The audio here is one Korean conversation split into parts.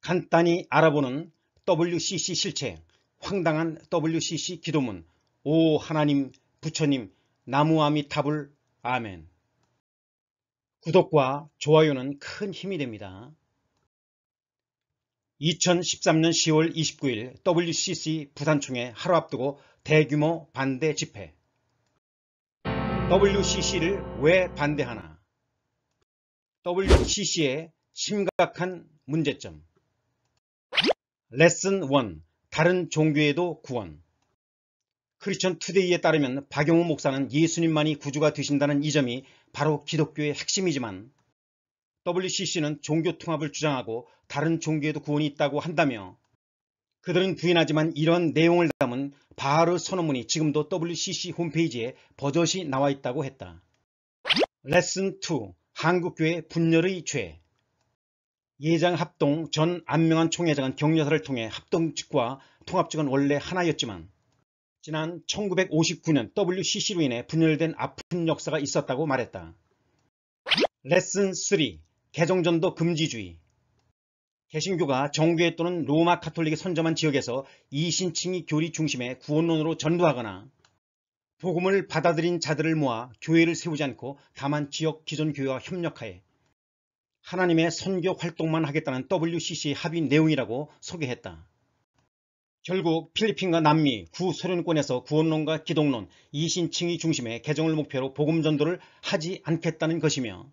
간단히 알아보는 WCC 실체, 황당한 WCC 기도문, 오 하나님, 부처님, 나무아미탑을 아멘. 구독과 좋아요는 큰 힘이 됩니다. 2013년 10월 29일 WCC 부산총회 하루 앞두고 대규모 반대 집회 WCC를 왜 반대하나 WCC의 심각한 문제점 레슨 1. 다른 종교에도 구원 크리스천 투데이에 따르면 박영우 목사는 예수님만이 구주가 되신다는 이 점이 바로 기독교의 핵심이지만 WCC는 종교 통합을 주장하고 다른 종교에도 구원이 있다고 한다며 그들은 부인하지만 이런 내용을 담은 바하르 선언문이 지금도 WCC 홈페이지에 버젓이 나와 있다고 했다. 레슨 2. 한국교회 분열의 죄 예장 합동 전 안명환 총회장은 격려사를 통해 합동측과 통합측은 원래 하나였지만 지난 1959년 WCC로 인해 분열된 아픈 역사가 있었다고 말했다. 레슨 3. 개종전도 금지주의 개신교가 정교회 또는 로마 카톨릭이 선점한 지역에서 이신칭이 교리 중심의 구원론으로 전도하거나 복음을 받아들인 자들을 모아 교회를 세우지 않고 다만 지역 기존 교회와 협력하여 하나님의 선교 활동만 하겠다는 WCC 합의 내용이라고 소개했다. 결국 필리핀과 남미, 구소련권에서 구원론과 기독론, 이신칭의 중심의 개정을 목표로 복음전도를 하지 않겠다는 것이며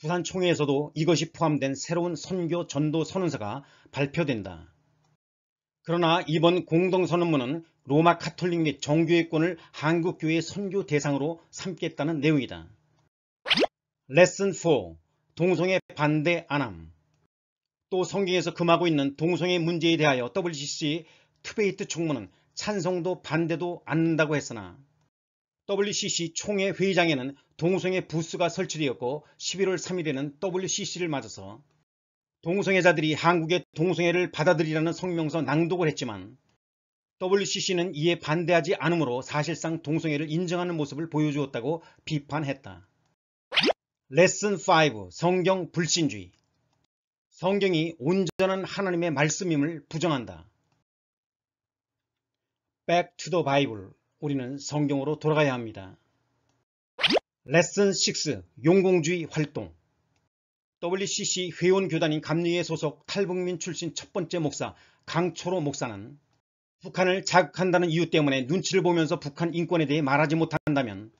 부산총회에서도 이것이 포함된 새로운 선교 전도 선언서가 발표된다. 그러나 이번 공동선언문은 로마 카톨릭 및 정교회권을 한국교회의 선교 대상으로 삼겠다는 내용이다. 레슨 4 동성애 반대 안함, 또 성경에서 금하고 있는 동성애 문제에 대하여 WCC 트베이트 총무는 찬성도 반대도 않는다고 했으나 WCC 총회 회의장에는 동성애 부스가 설치되었고 11월 3일에는 WCC를 맞아서 동성애자들이 한국의 동성애를 받아들이라는 성명서 낭독을 했지만 WCC는 이에 반대하지 않으므로 사실상 동성애를 인정하는 모습을 보여주었다고 비판했다. 레슨 5 성경 불신주의 성경이 온전한 하나님의 말씀임을 부정한다. Back to the Bible 우리는 성경으로 돌아가야 합니다. 레슨 6 용공주의 활동 WCC 회원교단인 감리회 소속 탈북민 출신 첫 번째 목사 강초로 목사는 북한을 자극한다는 이유 때문에 눈치를 보면서 북한 인권에 대해 말하지 못한다면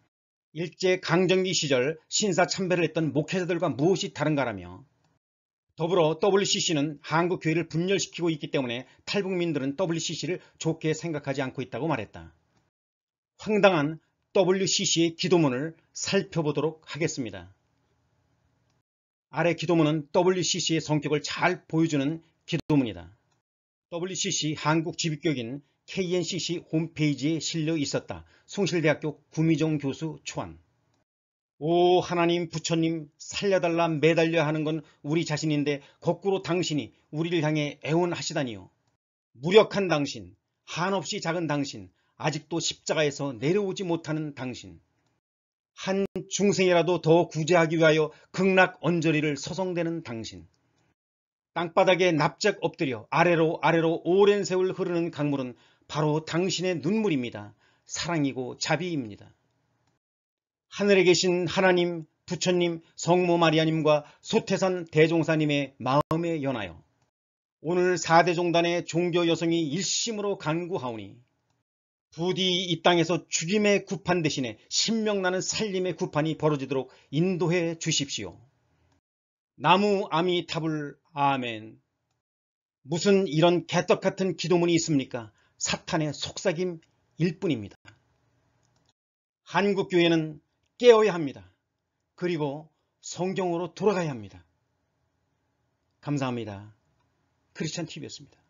일제 강점기 시절 신사참배를 했던 목회자들과 무엇이 다른가라며 더불어 WCC는 한국 교회를 분열시키고 있기 때문에 탈북민들은 WCC를 좋게 생각하지 않고 있다고 말했다. 황당한 WCC의 기도문을 살펴보도록 하겠습니다. 아래 기도문은 WCC의 성격을 잘 보여주는 기도문이다. WCC 한국 지비격인 KNCC 홈페이지에 실려 있었다. 송실대학교 구미종 교수 초안. 오 하나님 부처님 살려달라 매달려 하는 건 우리 자신인데 거꾸로 당신이 우리를 향해 애원하시다니요. 무력한 당신, 한없이 작은 당신, 아직도 십자가에서 내려오지 못하는 당신. 한 중생이라도 더 구제하기 위하여 극락 언저리를 서성대는 당신. 땅바닥에 납작 엎드려 아래로 아래로 오랜 세월 흐르는 강물은 바로 당신의 눈물입니다. 사랑이고 자비입니다. 하늘에 계신 하나님, 부처님, 성모 마리아님과 소태산 대종사님의 마음에 연하여 오늘 4대 종단의 종교 여성이 일심으로 간구하오니 부디 이 땅에서 죽임의 구판 대신에 신명나는 살림의 구판이 벌어지도록 인도해 주십시오. 나무 아미타불 아멘 무슨 이런 개떡 같은 기도문이 있습니까? 사탄의 속삭임일 뿐입니다. 한국교회는 깨어야 합니다. 그리고 성경으로 돌아가야 합니다. 감사합니다. 크리스찬 TV였습니다.